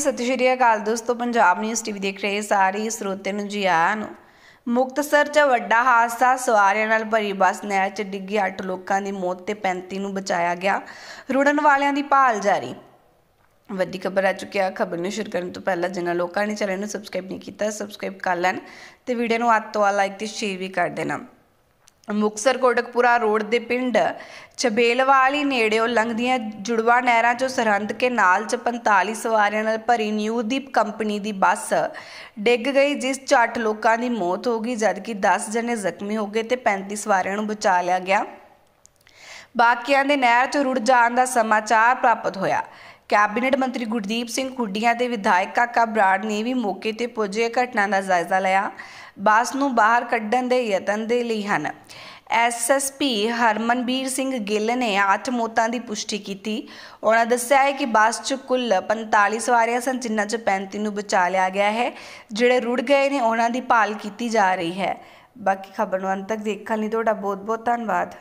ਸਤਿ ਸ਼੍ਰੀ ਅਕਾਲ ਦੋਸਤੋ Punjab news TV ਦੇਖ ਰਹੇ ਸਾਰੇ ਸਰੋਤੇ ਨੂੰ ਜੀ ਆਇਆਂ ਨੂੰ ਮੁਕਤਸਰ 'ਚ ਵੱਡਾ ਹਾਦਸਾ ਸਵਾਰੀਆਂ ਨਾਲ ਭਰੀ ਬੱਸ ਨੇ 'ਚ ਡਿੱਗੀ 8 ਲੋਕਾਂ ਦੀ ਮੌਤ ਤੇ 35 ਨੂੰ ਬਚਾਇਆ ਗਿਆ ਰੁੜਨ ਵਾਲਿਆਂ ਦੀ ਭਾਲ ਜਾਰੀ ਵੱਡੀ ਖਬਰ ਆ ਚੁੱਕੀ ਆ ਖਬਰ ਨੂੰ ਸ਼ੁਰੂ ਕਰਨ ਤੋਂ ਪਹਿਲਾਂ ਜਿਨ੍ਹਾਂ ਲੋਕਾਂ ਨੇ ਚੈਨਲ ਨੂੰ ਸਬਸਕ੍ਰਾਈਬ ਨਹੀਂ ਕੀਤਾ ਸਬਸਕ੍ਰਾਈਬ ਕਰ ਲੈਣ ਤੇ ਵੀਡੀਓ ਨੂੰ ਅੱਤ ਤੋਂ ਆ ਲਾਈਕ ਤੇ ਸ਼ੇਅਰ ਵੀ ਕਰ ਦੇਣਾ ਮੁਕਸਰ ਕੋਟਕਪੁਰਾ ਰੋਡ ਦੇ ਪਿੰਡ ਚਬੇਲਵਾਲੀ ਉਹ ਲੰਘਦੀਆਂ ਜੁੜਵਾ ਨਹਿਰਾਂ 'ਚੋਂ ਸਰਹੰਦ ਕੇ ਨਾਲ 'ਚ 45 ਸਵਾਰੀਆਂ ਨਾਲ ਭਰੀ ਨਿਊਦੀਪ ਕੰਪਨੀ ਦੀ ਬੱਸ ਡਿੱਗ ਗਈ ਜਿਸ 'ਚ 8 ਲੋਕਾਂ ਦੀ ਮੌਤ ਹੋ ਗਈ ਜਦਕਿ 10 ਜਣੇ ਜ਼ਖਮੀ ਹੋ ਗਏ ਤੇ 35 ਸਵਾਰੀਆਂ ਨੂੰ ਬਚਾ ਲਿਆ ਗਿਆ ਬਾਕੀਆਂ ਦੇ ਨਹਿਰ 'ਚ ਰੁੜ ਜਾਣ ਦਾ ਸਮਾਚਾਰ ਪ੍ਰਾਪਤ ਹੋਇਆ ਕੈਬਨਿਟ ਮੰਤਰੀ ਗੁਰਦੀਪ ਸਿੰਘ ਖੁੱਡੀਆਂ ਦੇ ਵਿਧਾਇਕ ਕਾਕਾ ਬਰਾੜ ਨੇ ਵੀ ਮੌਕੇ ਤੇ ਪੁੱਜੇ ਘਟਨਾ ਦਾ ਜਾਇਜ਼ਾ ਲਿਆ ਬਾਸ ਨੂੰ ਬਾਹਰ ਕੱਢਣ ਦੇ ਯਤਨ ਦੇ ਲਈ ਹਨ ਐਸਐਸਪੀ ਹਰਮਨਬੀਰ ਸਿੰਘ ਗਿੱਲ ਨੇ 8 ਮੌਤਾਂ ਦੀ ਪੁਸ਼ਟੀ ਕੀਤੀ ਉਹਨਾਂ ਦੱਸਿਆ ਹੈ ਕਿ ਬੱਸ 'ਚ ਕੁੱਲ 45 ਸਵਾਰੀਆਂ ਸਨ ਜਿਨ੍ਹਾਂ 'ਚ 35 ਨੂੰ ਬਚਾ ਲਿਆ ਗਿਆ ਹੈ ਜਿਹੜੇ ਰੁੜ ਗਏ ਨੇ ਉਹਨਾਂ ਦੀ ਭਾਲ ਕੀਤੀ ਜਾ ਰਹੀ ਹੈ ਬਾਕੀ ਖਬਰ ਨੂੰ ਅੰਤ ਤੱਕ ਦੇਖਣ ਲਈ ਤੁਹਾਡਾ ਬਹੁਤ ਬਹੁਤ ਧੰਨਵਾਦ